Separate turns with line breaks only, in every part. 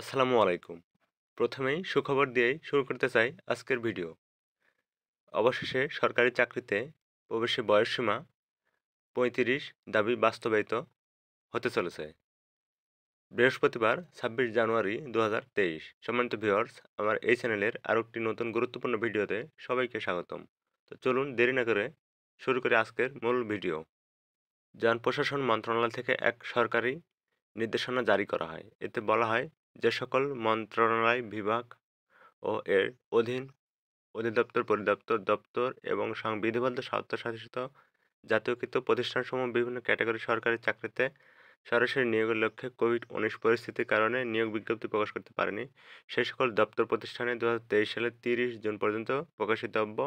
আসসালামু আলাইকুম প্রথমেই সুখবর দিয়েই শুরু করতে চাই আজকের ভিডিও অবশেষে সরকারি চাকরিতে প্রবেশের বয়সসীমা পঁয়ত্রিশ দাবি বাস্তবায়িত হতে চলেছে বৃহস্পতিবার ছাব্বিশ জানুয়ারি দু হাজার তেইশ সম্মানিত ভিওয়ার্স আমার এই চ্যানেলের আরও একটি নতুন গুরুত্বপূর্ণ ভিডিওতে সবাইকে স্বাগতম তো চলুন দেরি না করে শুরু করে আজকের মূল ভিডিও যান প্রশাসন মন্ত্রণালয় থেকে এক সরকারি নির্দেশনা জারি করা হয় এতে বলা হয় যে সকল মন্ত্রণালয় বিভাগ ও এর অধীন অধিদপ্তর পরিদপ্তর দপ্তর এবং সংবিধিবদ্ধ স্বার্থশাসিত জাতীয়কৃত প্রতিষ্ঠানসমূহ বিভিন্ন ক্যাটাগরি সরকারি চাকরিতে সরাসরি নিয়োগের লক্ষ্যে কোভিড উনিশ পরিস্থিতির কারণে নিয়োগ বিজ্ঞপ্তি প্রকাশ করতে পারেনি সে সকল দপ্তর প্রতিষ্ঠানে দু সালের তিরিশ জুন পর্যন্ত প্রকাশিতব্য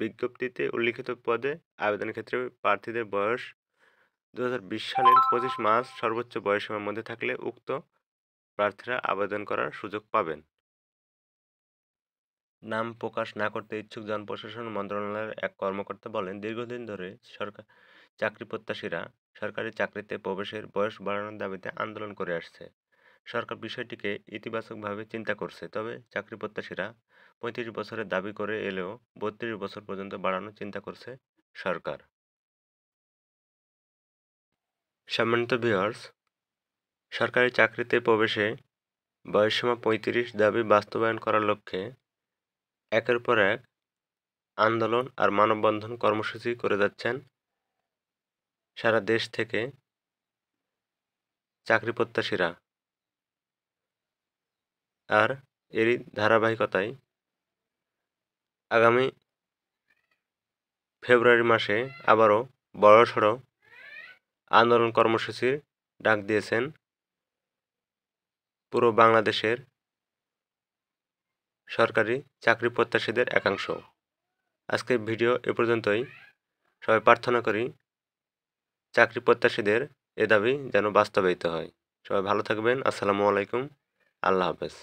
বিজ্ঞপ্তিতে উল্লিখিত পদে আবেদনের ক্ষেত্রে প্রার্থীদের বয়স দু সালের পঁচিশ মাস সর্বোচ্চ বয়সীমার মধ্যে থাকলে উক্ত প্রার্থীরা আবেদন করার সুযোগ পাবেন নাম প্রকাশ না করতে ইচ্ছুক জনপ্রশাসন মন্ত্রণালয়ের এক কর্মকর্তা বলেন দীর্ঘদিন ধরে সরকার চাকরি প্রত্যাশীরা সরকারি চাকরিতে প্রবেশের বয়স বাড়ানোর দাবিতে আন্দোলন করে আসছে সরকার বিষয়টিকে ইতিবাচকভাবে চিন্তা করছে তবে চাকরি প্রত্যাশীরা পঁয়ত্রিশ বছরের দাবি করে এলেও বত্রিশ বছর পর্যন্ত বাড়ানোর চিন্তা করছে সরকার সম্মানিত ভিওয়ার্স সরকারি চাকরিতে প্রবেশে বয়সীমা পঁয়ত্রিশ দাবি বাস্তবায়ন করার লক্ষ্যে একের পর এক আন্দোলন আর মানববন্ধন কর্মসূচি করে যাচ্ছেন সারা দেশ থেকে চাকরি প্রত্যাশীরা আর এরই ধারাবাহিকতায় আগামী ফেব্রুয়ারি মাসে আবারও বড়সড় আন্দোলন কর্মসূচির ডাক দিয়েছেন পুরো বাংলাদেশের সরকারি চাকরি প্রত্যাশীদের একাংশ আজকের ভিডিও এ পর্যন্তই সবাই প্রার্থনা করি চাকরি প্রত্যাশীদের এ দাবি যেন বাস্তবায়িত হয় সবাই ভালো থাকবেন আসসালামু আলাইকুম আল্লাহ হাফেজ